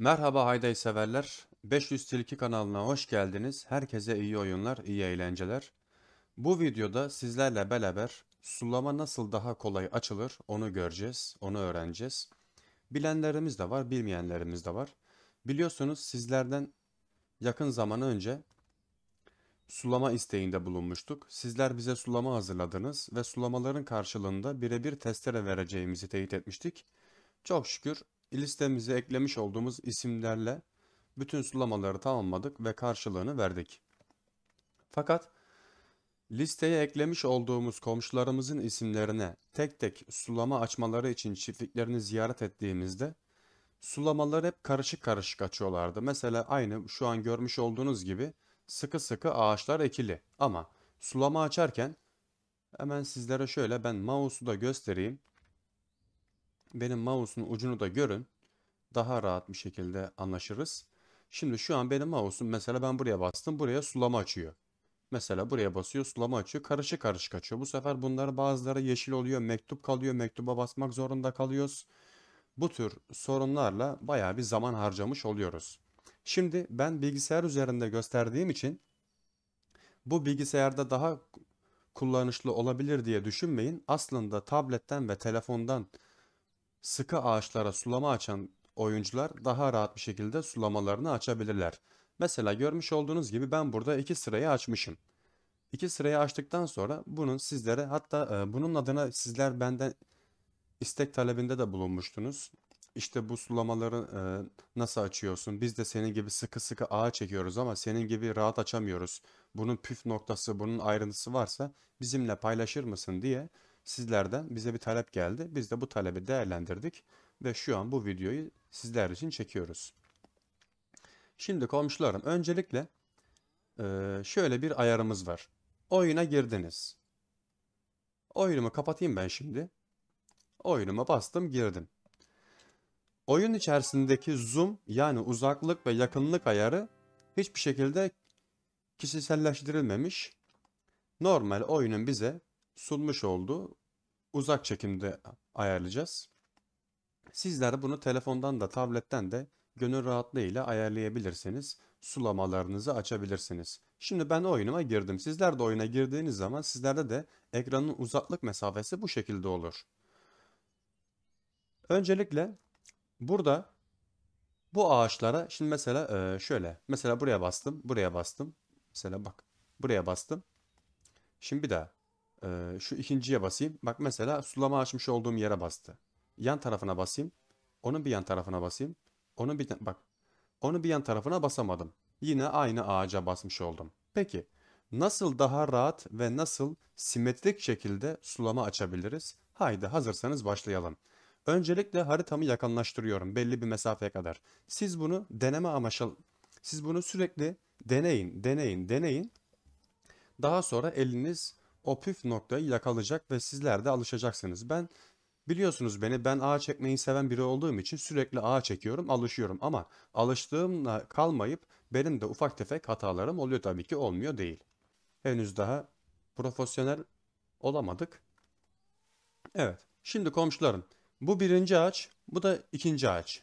Merhaba Hayday severler. 500 Tilki kanalına hoş geldiniz. Herkese iyi oyunlar, iyi eğlenceler. Bu videoda sizlerle beraber sulama nasıl daha kolay açılır onu göreceğiz, onu öğreneceğiz. Bilenlerimiz de var, bilmeyenlerimiz de var. Biliyorsunuz sizlerden yakın zaman önce sulama isteğinde bulunmuştuk. Sizler bize sulama hazırladınız ve sulamaların karşılığında birebir testere vereceğimizi teyit etmiştik. Çok şükür listemize eklemiş olduğumuz isimlerle bütün sulamaları tamamladık ve karşılığını verdik. Fakat listeye eklemiş olduğumuz komşularımızın isimlerine tek tek sulama açmaları için çiftliklerini ziyaret ettiğimizde sulamalar hep karışık karışık açıyorlardı. Mesela aynı şu an görmüş olduğunuz gibi sıkı sıkı ağaçlar ekili ama sulama açarken hemen sizlere şöyle ben mouse'u da göstereyim. Benim mouse'un ucunu da görün. Daha rahat bir şekilde anlaşırız. Şimdi şu an benim mouse'um mesela ben buraya bastım. Buraya sulama açıyor. Mesela buraya basıyor sulama açıyor. Karışık karışık açıyor. Bu sefer bunları bazıları yeşil oluyor. Mektup kalıyor. Mektuba basmak zorunda kalıyoruz. Bu tür sorunlarla baya bir zaman harcamış oluyoruz. Şimdi ben bilgisayar üzerinde gösterdiğim için bu bilgisayarda daha kullanışlı olabilir diye düşünmeyin. Aslında tabletten ve telefondan sıkı ağaçlara sulama açan oyuncular daha rahat bir şekilde sulamalarını açabilirler. Mesela görmüş olduğunuz gibi ben burada iki sırayı açmışım. İki sırayı açtıktan sonra bunun sizlere hatta e, bunun adına sizler benden istek talebinde de bulunmuştunuz. İşte bu sulamaları e, nasıl açıyorsun? Biz de senin gibi sıkı sıkı ağa çekiyoruz ama senin gibi rahat açamıyoruz. Bunun püf noktası, bunun ayrıntısı varsa bizimle paylaşır mısın diye sizlerden bize bir talep geldi. Biz de bu talebi değerlendirdik ve şu an bu videoyu sizler için çekiyoruz. Şimdi komşularım öncelikle e, şöyle bir ayarımız var. Oyuna girdiniz. Oyunumu kapatayım ben şimdi. Oyunuma bastım girdim. Oyun içerisindeki zoom yani uzaklık ve yakınlık ayarı hiçbir şekilde kişiselleştirilmemiş. Normal oyunun bize sunmuş olduğu uzak çekimde ayarlayacağız. Sizler bunu telefondan da tabletten de gönül rahatlığıyla ayarlayabilirsiniz. Sulamalarınızı açabilirsiniz. Şimdi ben oyunuma girdim. Sizler de oyuna girdiğiniz zaman sizlerde de ekranın uzaklık mesafesi bu şekilde olur. Öncelikle burada bu ağaçlara şimdi mesela e, şöyle. Mesela buraya bastım, buraya bastım. Mesela bak buraya bastım. Şimdi bir daha. Ee, şu ikinciye basayım. Bak mesela sulama açmış olduğum yere bastı. Yan tarafına basayım. Onun bir yan tarafına basayım. Onun bir bak. Onu bir yan tarafına basamadım. Yine aynı ağaca basmış oldum. Peki nasıl daha rahat ve nasıl simetrik şekilde sulama açabiliriz? Haydi hazırsanız başlayalım. Öncelikle haritamı yakınlaştırıyorum belli bir mesafeye kadar. Siz bunu deneme amaçlı siz bunu sürekli deneyin, deneyin, deneyin. Daha sonra eliniz o püf noktayı yakalayacak ve sizler de alışacaksınız. Ben biliyorsunuz beni ben ağa çekmeyi seven biri olduğum için sürekli ağa çekiyorum, alışıyorum ama alıştığımla kalmayıp benim de ufak tefek hatalarım oluyor tabii ki olmuyor değil. Henüz daha profesyonel olamadık. Evet. Şimdi komşularım bu birinci ağaç, bu da ikinci ağaç.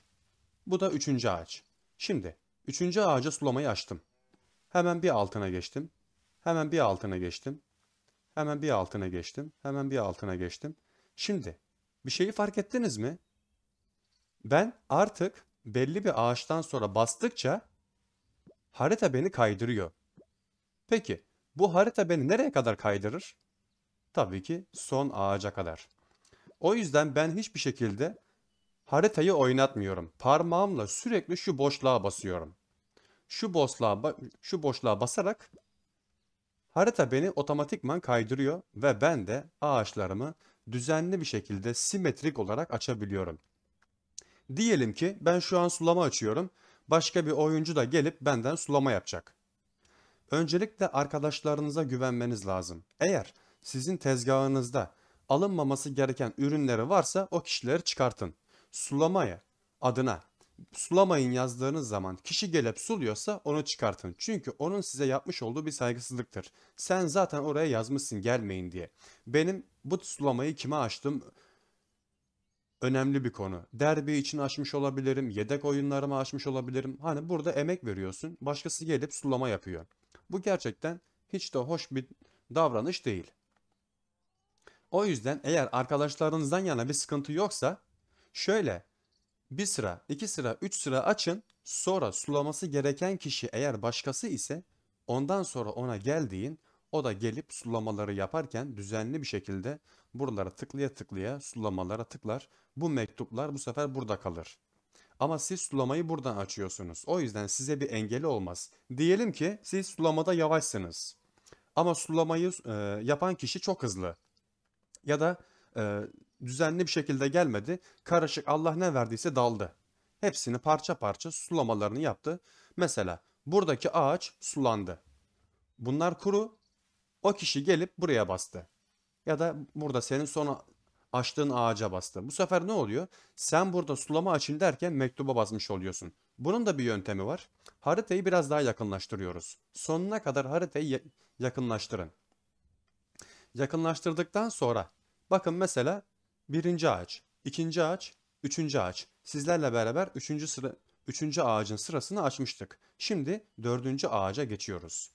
Bu da üçüncü ağaç. Şimdi üçüncü ağaca sulamayı açtım. Hemen bir altına geçtim. Hemen bir altına geçtim. Hemen bir altına geçtim. Hemen bir altına geçtim. Şimdi bir şeyi fark ettiniz mi? Ben artık belli bir ağaçtan sonra bastıkça harita beni kaydırıyor. Peki bu harita beni nereye kadar kaydırır? Tabii ki son ağaca kadar. O yüzden ben hiçbir şekilde haritayı oynatmıyorum. Parmağımla sürekli şu boşluğa basıyorum. Şu boşluğa, şu boşluğa basarak Harita beni otomatikman kaydırıyor ve ben de ağaçlarımı düzenli bir şekilde simetrik olarak açabiliyorum. Diyelim ki ben şu an sulama açıyorum. Başka bir oyuncu da gelip benden sulama yapacak. Öncelikle arkadaşlarınıza güvenmeniz lazım. Eğer sizin tezgahınızda alınmaması gereken ürünleri varsa o kişileri çıkartın. Sulamaya adına sulamayın yazdığınız zaman kişi gelip suluyorsa onu çıkartın. Çünkü onun size yapmış olduğu bir saygısızlıktır. Sen zaten oraya yazmışsın gelmeyin diye. Benim bu sulamayı kime açtım? Önemli bir konu. Derbi için açmış olabilirim, yedek oyunlarıma açmış olabilirim. Hani burada emek veriyorsun, başkası gelip sulama yapıyor. Bu gerçekten hiç de hoş bir davranış değil. O yüzden eğer arkadaşlarınızdan yana bir sıkıntı yoksa şöyle bir sıra, iki sıra, üç sıra açın. Sonra sulaması gereken kişi eğer başkası ise ondan sonra ona geldiğin o da gelip sulamaları yaparken düzenli bir şekilde buralara tıklaya tıklaya sulamalara tıklar. Bu mektuplar bu sefer burada kalır. Ama siz sulamayı buradan açıyorsunuz. O yüzden size bir engeli olmaz. Diyelim ki siz sulamada yavaşsınız. Ama sulamayı e, yapan kişi çok hızlı. Ya da e, düzenli bir şekilde gelmedi. Karışık Allah ne verdiyse daldı. Hepsini parça parça sulamalarını yaptı. Mesela buradaki ağaç sulandı. Bunlar kuru. O kişi gelip buraya bastı. Ya da burada senin sonra açtığın ağaca bastı. Bu sefer ne oluyor? Sen burada sulama açın derken mektuba basmış oluyorsun. Bunun da bir yöntemi var. Haritayı biraz daha yakınlaştırıyoruz. Sonuna kadar haritayı yakınlaştırın. Yakınlaştırdıktan sonra bakın mesela Birinci ağaç, ikinci ağaç, üçüncü ağaç. Sizlerle beraber üçüncü, sıra, üçüncü ağacın sırasını açmıştık. Şimdi dördüncü ağaca geçiyoruz.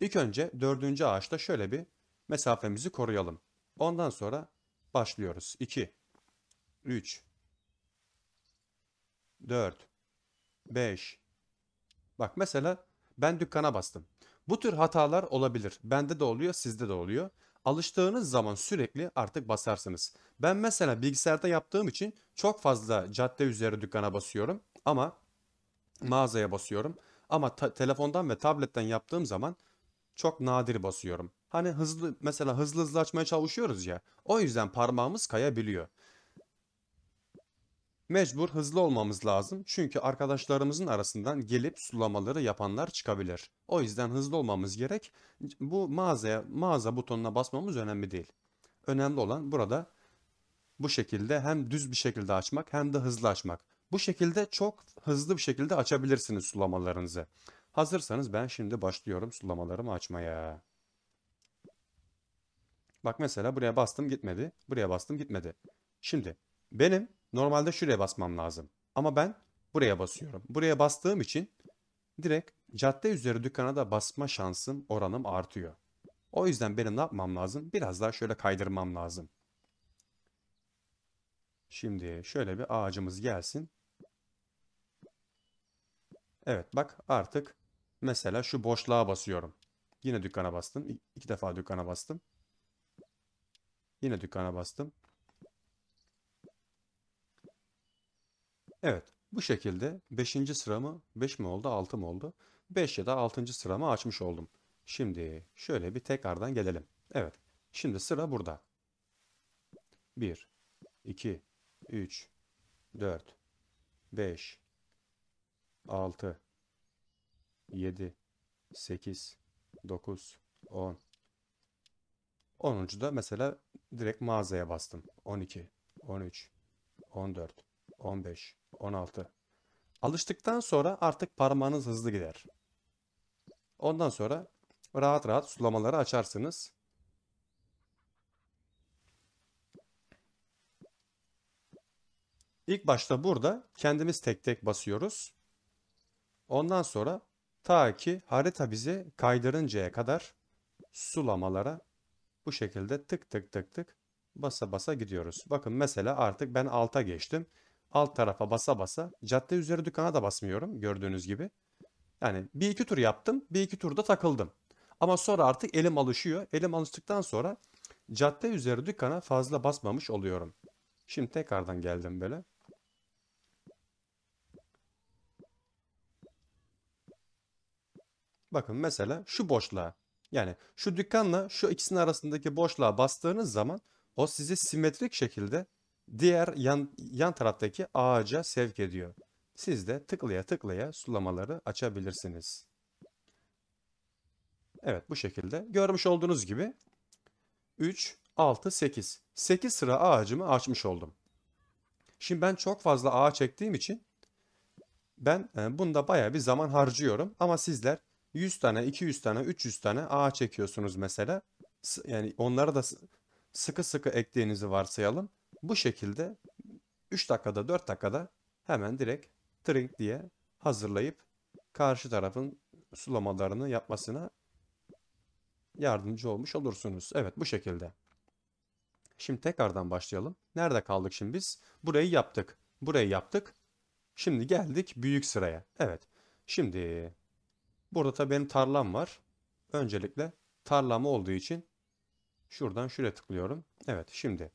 İlk önce dördüncü ağaçta şöyle bir mesafemizi koruyalım. Ondan sonra başlıyoruz. 2, 3, 4, 5. Bak mesela ben dükkana bastım. Bu tür hatalar olabilir. Bende de oluyor, sizde de oluyor alıştığınız zaman sürekli artık basarsınız. Ben mesela bilgisayarda yaptığım için çok fazla cadde üzeri dükkana basıyorum ama mağazaya basıyorum. Ama telefondan ve tabletten yaptığım zaman çok nadir basıyorum. Hani hızlı mesela hızlı hızlı açmaya çalışıyoruz ya. O yüzden parmağımız kayabiliyor. Mecbur hızlı olmamız lazım çünkü arkadaşlarımızın arasından gelip sulamaları yapanlar çıkabilir. O yüzden hızlı olmamız gerek. Bu mağazaya, mağaza butonuna basmamız önemli değil. Önemli olan burada bu şekilde hem düz bir şekilde açmak hem de hızlı açmak. Bu şekilde çok hızlı bir şekilde açabilirsiniz sulamalarınızı. Hazırsanız ben şimdi başlıyorum sulamalarımı açmaya. Bak mesela buraya bastım gitmedi. Buraya bastım gitmedi. Şimdi benim Normalde şuraya basmam lazım. Ama ben buraya basıyorum. Buraya bastığım için direkt cadde üzeri dükkana da basma şansım oranım artıyor. O yüzden benim ne yapmam lazım? Biraz daha şöyle kaydırmam lazım. Şimdi şöyle bir ağacımız gelsin. Evet bak artık mesela şu boşluğa basıyorum. Yine dükkana bastım. İki defa dükkana bastım. Yine dükkana bastım. Evet bu şekilde 5. sıramı 5 mi oldu 6 mı oldu? 5 ya da 6. sıramı açmış oldum. Şimdi şöyle bir tekrardan gelelim. Evet şimdi sıra burada. 1, 2, 3, 4, 5, 6, 7, 8, 9, 10. 10. da mesela direkt mağazaya bastım. 12, 13, 14, 15, 16. Alıştıktan sonra artık parmağınız hızlı gider. Ondan sonra rahat rahat sulamaları açarsınız. İlk başta burada kendimiz tek tek basıyoruz. Ondan sonra ta ki harita bizi kaydırıncaya kadar sulamalara bu şekilde tık tık tık tık basa basa gidiyoruz. Bakın mesela artık ben alta geçtim alt tarafa basa basa cadde üzeri dükkana da basmıyorum gördüğünüz gibi. Yani bir iki tur yaptım bir iki turda takıldım. Ama sonra artık elim alışıyor. Elim alıştıktan sonra cadde üzeri dükkana fazla basmamış oluyorum. Şimdi tekrardan geldim böyle. Bakın mesela şu boşluğa yani şu dükkanla şu ikisinin arasındaki boşluğa bastığınız zaman o sizi simetrik şekilde diğer yan, yan taraftaki ağaca sevk ediyor. Siz de tıklaya tıklaya sulamaları açabilirsiniz. Evet bu şekilde. Görmüş olduğunuz gibi 3, 6, 8. 8 sıra ağacımı açmış oldum. Şimdi ben çok fazla ağaç çektiğim için ben e, bunda baya bir zaman harcıyorum. Ama sizler 100 tane, 200 tane, 300 tane ağaç çekiyorsunuz mesela. Yani onlara da sıkı sıkı ektiğinizi varsayalım. Bu şekilde 3 dakikada 4 dakikada hemen direkt trink diye hazırlayıp karşı tarafın sulamalarını yapmasına yardımcı olmuş olursunuz. Evet bu şekilde. Şimdi tekrardan başlayalım. Nerede kaldık şimdi biz? Burayı yaptık. Burayı yaptık. Şimdi geldik büyük sıraya. Evet. Şimdi burada tabii benim tarlam var. Öncelikle tarlam olduğu için şuradan şuraya tıklıyorum. Evet şimdi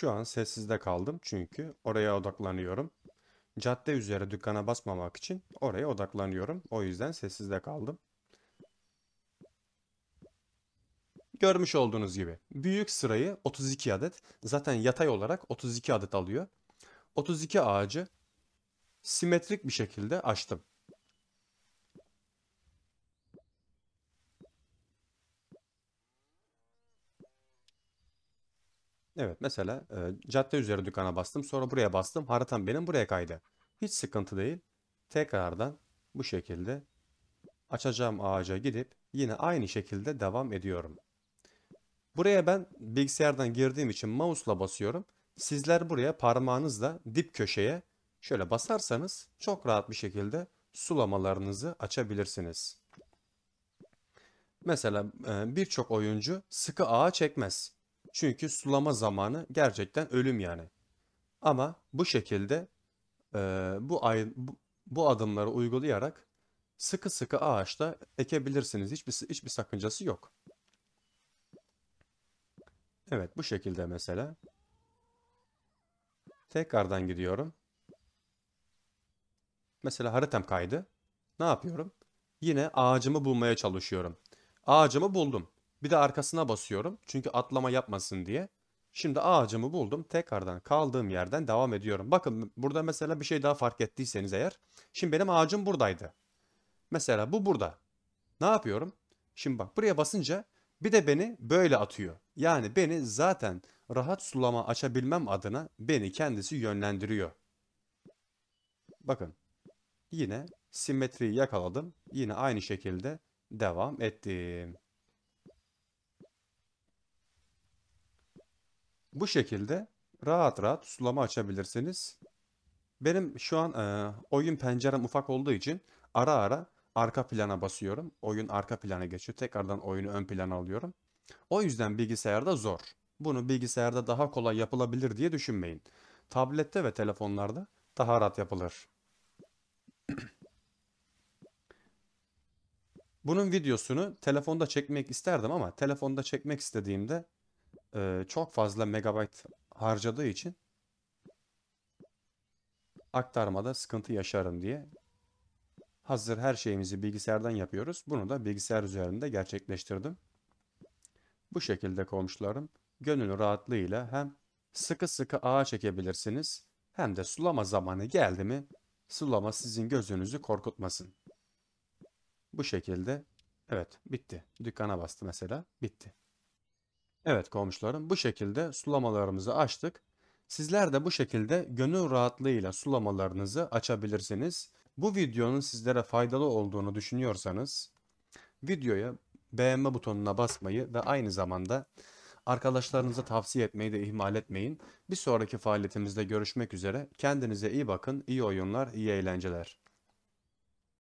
Şu an sessizde kaldım çünkü oraya odaklanıyorum. Cadde üzere dükkana basmamak için oraya odaklanıyorum. O yüzden sessizde kaldım. Görmüş olduğunuz gibi büyük sırayı 32 adet zaten yatay olarak 32 adet alıyor. 32 ağacı simetrik bir şekilde açtım. Evet mesela e, cadde üzeri dükkana bastım. Sonra buraya bastım. Haritam benim buraya kaydı. Hiç sıkıntı değil. Tekrardan bu şekilde açacağım ağaca gidip yine aynı şekilde devam ediyorum. Buraya ben bilgisayardan girdiğim için mouse'la basıyorum. Sizler buraya parmağınızla dip köşeye şöyle basarsanız çok rahat bir şekilde sulamalarınızı açabilirsiniz. Mesela birçok oyuncu sıkı ağa çekmez. Çünkü sulama zamanı gerçekten ölüm yani. Ama bu şekilde e, bu, ay, bu, bu adımları uygulayarak sıkı sıkı ağaçta ekebilirsiniz. Hiçbir, hiçbir sakıncası yok. Evet bu şekilde mesela. Tekrardan gidiyorum. Mesela haritam kaydı. Ne yapıyorum? Yine ağacımı bulmaya çalışıyorum. Ağacımı buldum. Bir de arkasına basıyorum. Çünkü atlama yapmasın diye. Şimdi ağacımı buldum. Tekrardan kaldığım yerden devam ediyorum. Bakın burada mesela bir şey daha fark ettiyseniz eğer. Şimdi benim ağacım buradaydı. Mesela bu burada. Ne yapıyorum? Şimdi bak buraya basınca bir de beni böyle atıyor. Yani beni zaten rahat sulama açabilmem adına beni kendisi yönlendiriyor. Bakın yine simetriyi yakaladım. Yine aynı şekilde devam ettim. Bu şekilde rahat rahat sulama açabilirsiniz. Benim şu an e, oyun pencerem ufak olduğu için ara ara arka plana basıyorum. Oyun arka plana geçiyor. Tekrardan oyunu ön plana alıyorum. O yüzden bilgisayarda zor. Bunu bilgisayarda daha kolay yapılabilir diye düşünmeyin. Tablette ve telefonlarda daha rahat yapılır. Bunun videosunu telefonda çekmek isterdim ama telefonda çekmek istediğimde e, çok fazla megabayt harcadığı için aktarmada sıkıntı yaşarım diye hazır her şeyimizi bilgisayardan yapıyoruz. Bunu da bilgisayar üzerinde gerçekleştirdim. Bu şekilde komşularım gönül rahatlığıyla hem sıkı sıkı ağa çekebilirsiniz hem de sulama zamanı geldi mi sulama sizin gözünüzü korkutmasın. Bu şekilde evet bitti. Dükkana bastı mesela bitti. Evet komşularım bu şekilde sulamalarımızı açtık. Sizler de bu şekilde gönül rahatlığıyla sulamalarınızı açabilirsiniz. Bu videonun sizlere faydalı olduğunu düşünüyorsanız videoya beğenme butonuna basmayı ve aynı zamanda arkadaşlarınıza tavsiye etmeyi de ihmal etmeyin. Bir sonraki faaliyetimizde görüşmek üzere. Kendinize iyi bakın, iyi oyunlar, iyi eğlenceler.